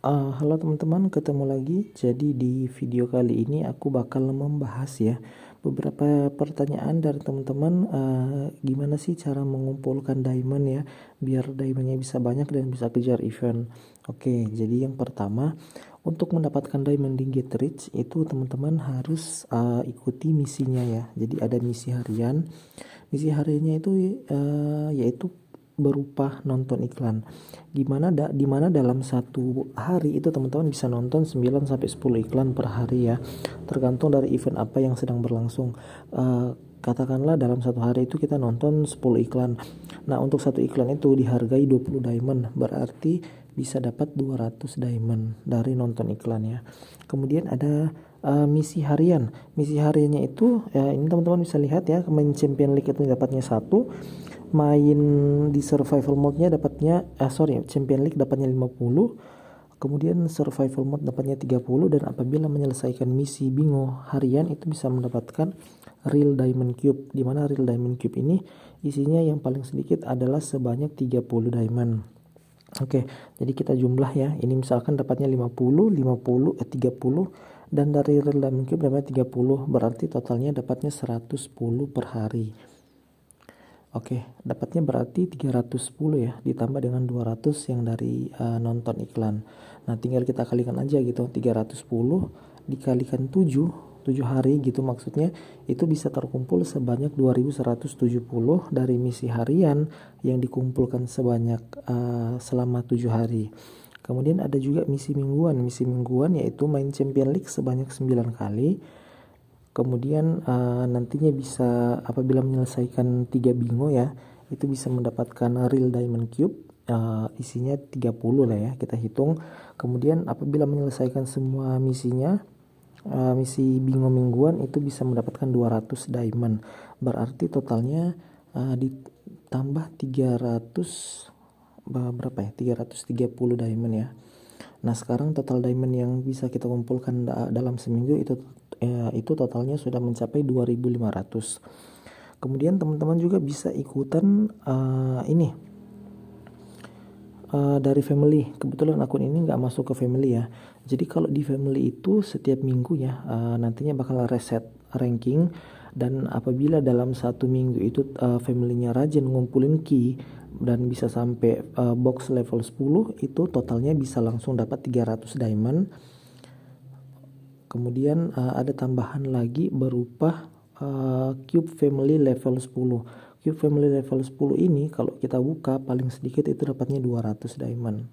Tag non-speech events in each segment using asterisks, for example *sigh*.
Uh, halo teman-teman, ketemu lagi. Jadi di video kali ini aku bakal membahas ya beberapa pertanyaan dari teman-teman uh, gimana sih cara mengumpulkan diamond ya biar diamondnya bisa banyak dan bisa kejar event. Oke, jadi yang pertama untuk mendapatkan diamond di Get Rich itu teman-teman harus uh, ikuti misinya ya. Jadi ada misi harian. Misi hariannya itu uh, yaitu berupa nonton iklan. Gimana? da dimana dalam satu hari itu teman-teman bisa nonton 9 sampai 10 iklan per hari ya. Tergantung dari event apa yang sedang berlangsung. Uh, katakanlah dalam satu hari itu kita nonton 10 iklan. Nah, untuk satu iklan itu dihargai 20 diamond, berarti bisa dapat 200 diamond dari nonton iklan ya. Kemudian ada uh, misi harian. Misi hariannya itu ya ini teman-teman bisa lihat ya, main Champion League itu dapatnya satu main di survival mode-nya dapatnya eh sorry Champion League dapatnya 50 kemudian survival mode dapatnya 30 dan apabila menyelesaikan misi bingo harian itu bisa mendapatkan real diamond cube di mana real diamond cube ini isinya yang paling sedikit adalah sebanyak 30 diamond Oke, jadi kita jumlah ya. Ini misalkan dapatnya 50, 50, eh 30 dan dari real diamond cube dapatnya 30 berarti totalnya dapatnya 110 per hari. Oke, dapatnya berarti 310 ya, ditambah dengan 200 yang dari uh, nonton iklan. Nah, tinggal kita kalikan aja gitu, 310 dikalikan 7, 7 hari gitu maksudnya, itu bisa terkumpul sebanyak 2170 dari misi harian yang dikumpulkan sebanyak uh, selama 7 hari. Kemudian ada juga misi mingguan, misi mingguan yaitu main Champion League sebanyak 9 kali, kemudian uh, nantinya bisa apabila menyelesaikan tiga bingo ya itu bisa mendapatkan real diamond cube uh, isinya 30 lah ya kita hitung kemudian apabila menyelesaikan semua misinya uh, misi bingo mingguan itu bisa mendapatkan 200 diamond berarti totalnya uh, ditambah 300 berapa ya 330 diamond ya nah sekarang total diamond yang bisa kita kumpulkan dalam seminggu itu eh, itu totalnya sudah mencapai 2500 kemudian teman-teman juga bisa ikutan uh, ini uh, dari family kebetulan akun ini nggak masuk ke family ya jadi kalau di family itu setiap minggu ya uh, nantinya bakal reset ranking dan apabila dalam satu minggu itu uh, familynya rajin ngumpulin key dan bisa sampai uh, box level 10 itu totalnya bisa langsung dapat 300 diamond Kemudian uh, ada tambahan lagi berupa uh, cube family level 10. Cube family level 10 ini kalau kita buka paling sedikit itu dapatnya 200 diamond.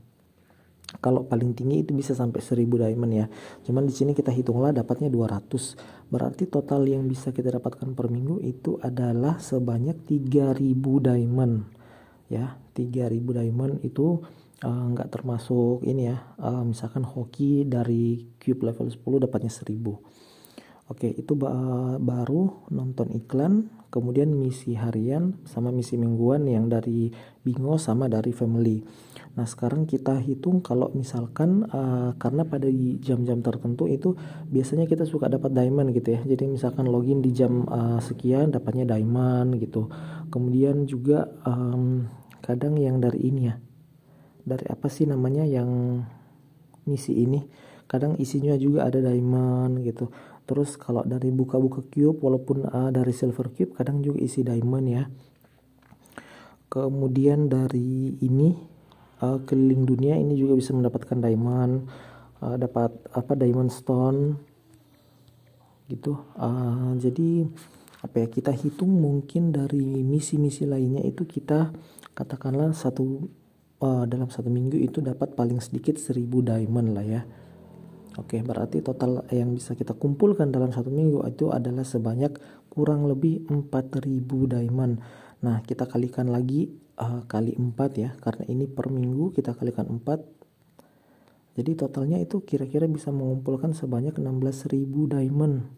Kalau paling tinggi itu bisa sampai 1000 diamond ya. Cuman di sini kita hitunglah dapatnya 200. Berarti total yang bisa kita dapatkan per minggu itu adalah sebanyak 3000 diamond. Ya, 3000 diamond itu Eh, nggak uh, termasuk ini ya uh, misalkan hoki dari cube level 10 dapatnya 1000 oke itu ba eh, baru nonton iklan kemudian misi harian sama misi mingguan yang dari bingo sama dari family nah sekarang kita hitung kalau misalkan uh, karena pada jam-jam tertentu itu biasanya kita suka dapat diamond gitu ya jadi misalkan login di jam uh, sekian dapatnya diamond gitu kemudian juga um, kadang yang dari ini ya dari apa sih namanya yang misi ini kadang isinya juga ada diamond gitu terus kalau dari buka-buka cube walaupun uh, dari silver cube kadang juga isi diamond ya kemudian dari ini uh, keliling dunia ini juga bisa mendapatkan diamond uh, dapat apa diamond stone gitu uh, jadi apa ya kita hitung mungkin dari misi-misi lainnya itu kita katakanlah satu uh, dalam satu minggu itu dapat paling sedikit 1000 diamond lah ya. Oke, berarti total yang bisa kita kumpulkan dalam satu minggu itu adalah sebanyak kurang lebih 4000 diamond. Nah, kita kalikan lagi uh, kali 4 ya, karena ini per minggu kita kalikan 4. Jadi totalnya itu kira-kira bisa mengumpulkan sebanyak 16.000 diamond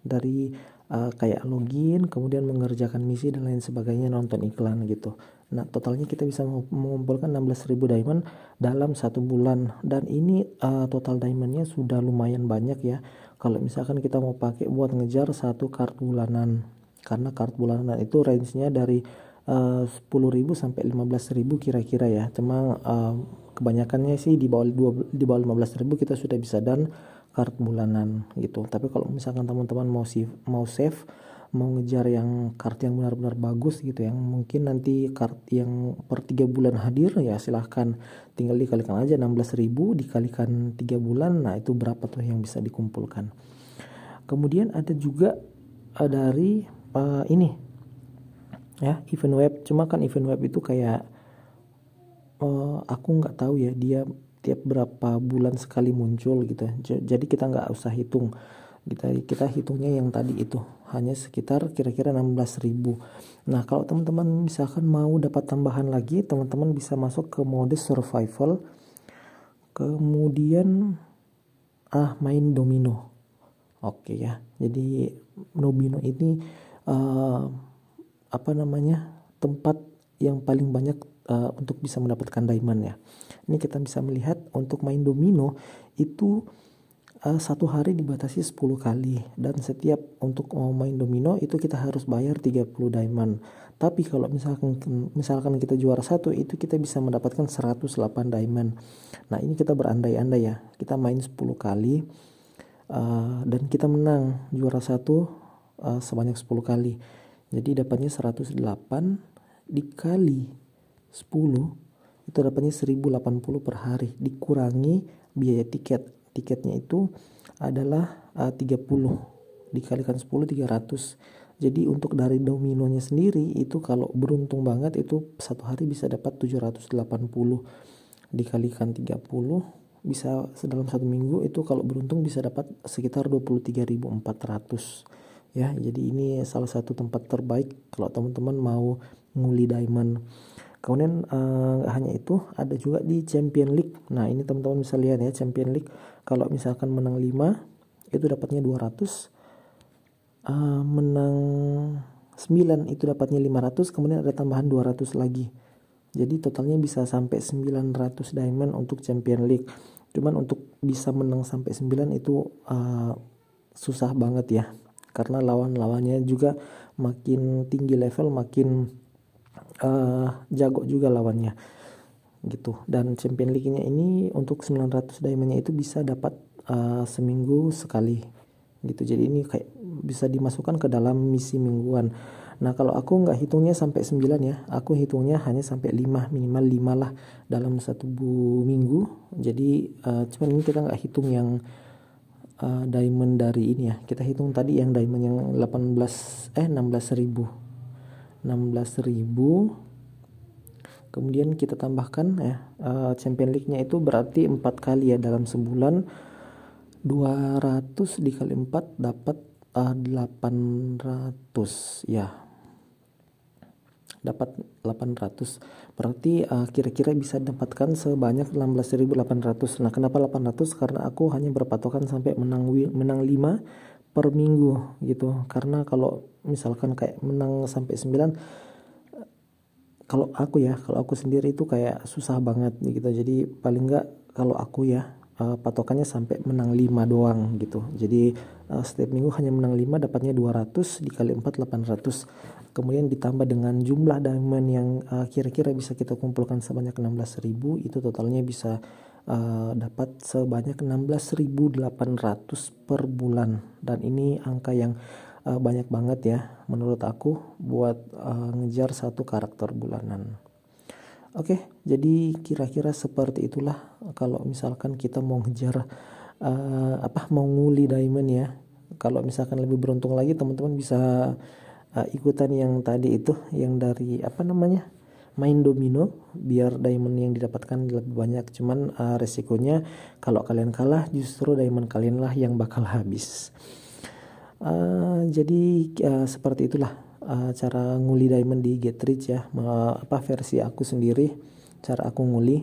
dari uh, kayak login, kemudian mengerjakan misi dan lain sebagainya, nonton iklan gitu. Nah, totalnya kita bisa mengumpulkan 16.000 diamond dalam satu bulan dan ini uh, total diamondnya sudah lumayan banyak ya. Kalau misalkan kita mau pakai buat ngejar satu kartu bulanan karena kartu bulanan itu range-nya dari eh, uh, 10.000 sampai 15.000 kira-kira ya. Cuma uh, kebanyakannya sih di bawah 2, di bawah 15.000 kita sudah bisa dan kartu bulanan gitu. Tapi kalau misalkan teman-teman mau save, mau save mau ngejar yang kart yang benar-benar bagus gitu yang mungkin nanti kart yang per 3 bulan hadir ya silahkan tinggal dikalikan aja 16.000 dikalikan 3 bulan nah itu berapa tuh yang bisa dikumpulkan kemudian ada juga eh, dari uh, ini ya event web cuma kan event web itu kayak uh, aku nggak tahu ya dia tiap berapa bulan sekali muncul gitu jadi kita nggak usah hitung kita kita hitungnya yang tadi itu hanya sekitar kira-kira 16.000. Nah, kalau teman-teman misalkan mau dapat tambahan lagi, teman-teman bisa masuk ke mode survival. Kemudian ah main domino. Oke ya. Jadi domino ini uh, apa namanya? tempat yang paling banyak uh, untuk bisa mendapatkan diamond ya. Ini kita bisa melihat untuk main domino itu uh, satu hari dibatasi 10 kali dan setiap untuk mau main domino itu kita harus bayar 30 diamond. Tapi kalau misalkan misalkan kita juara satu itu kita bisa mendapatkan 108 diamond. Nah, ini kita berandai-andai ya. Kita main 10 kali uh, dan kita menang juara satu uh, sebanyak 10 kali. Jadi dapatnya 108 dikali 10 itu dapatnya 1080 per hari dikurangi biaya tiket tiketnya itu adalah eh, uh, 30 dikalikan 10 300 jadi untuk dari dominonya sendiri itu kalau beruntung banget itu satu hari bisa dapat 780 dikalikan 30 bisa dalam satu minggu itu kalau beruntung bisa dapat sekitar 23.400 ya jadi ini salah satu tempat terbaik kalau teman-teman mau nguli diamond kemudian uh, hanya itu ada juga di Champion League nah ini teman-teman bisa lihat ya Champion League kalau misalkan menang 5 itu dapatnya 200 uh, ah, menang 9 itu dapatnya 500 kemudian ada tambahan 200 lagi jadi totalnya bisa sampai 900 diamond untuk Champion League cuman untuk bisa menang sampai 9 itu uh, susah banget ya karena lawan-lawannya juga makin tinggi level makin uh, jago juga lawannya gitu dan Champion League-nya ini untuk 900 diamondnya itu bisa dapat uh, seminggu sekali gitu jadi ini kayak bisa dimasukkan ke dalam misi mingguan nah kalau aku nggak hitungnya sampai 9 ya aku hitungnya hanya sampai 5 minimal 5 lah dalam satu bu minggu jadi uh, cuman ini kita nggak hitung yang uh, diamond dari ini ya kita hitung tadi yang diamond yang 18 eh 16 ribu 16 ribu Kemudian kita tambahkan ya uh, eh, Champions League-nya itu berarti empat kali ya dalam sebulan 200 dikali 4 dapat uh, eh, 800 ya. Dapat 800. Berarti kira eh, kira-kira bisa dapatkan sebanyak 16.800. Nah, kenapa 800? Karena aku hanya berpatokan sampai menang menang 5 per minggu gitu. Karena kalau misalkan kayak menang sampai 9 kalau aku ya kalau aku sendiri itu kayak susah banget nih gitu jadi paling nggak kalau aku ya uh, patokannya sampai menang 5 doang gitu jadi uh, setiap minggu hanya menang 5 dapatnya 200 dikali 4 800 kemudian ditambah dengan jumlah diamond yang kira eh, kira-kira bisa kita kumpulkan sebanyak 16.000 itu totalnya bisa uh, dapat sebanyak 16.800 per bulan dan ini angka yang uh, banyak banget ya menurut aku buat uh, ngejar satu karakter bulanan. Oke, jadi kira-kira seperti itulah eh, kalau misalkan kita mau ngejar uh, apa mau nguli diamond ya. Kalau misalkan lebih beruntung lagi teman-teman bisa uh, ikutan yang tadi itu yang dari apa namanya? main domino biar diamond yang didapatkan lebih banyak cuman uh, resikonya kalau kalian kalah justru diamond kalian lah yang bakal habis. Eh, jadi uh, seperti itulah uh, cara nguli diamond di Getrich ya, uh, apa versi aku sendiri, cara aku nguli.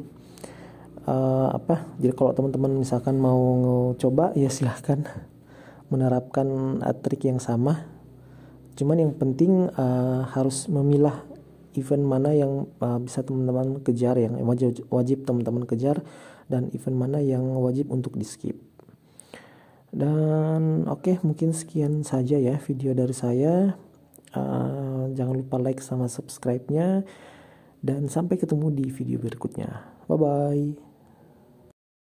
Uh, apa jadi kalau teman-teman misalkan mau coba ya silahkan *laughs* menerapkan uh, trik yang sama cuman yang penting uh, harus memilah event mana yang uh, bisa teman-teman kejar yang wajib teman-teman kejar dan event mana yang wajib untuk di skip dan oke okay, mungkin sekian saja ya video dari saya. Uh, jangan lupa like sama subscribe-nya. Dan sampai ketemu di video berikutnya. Bye-bye.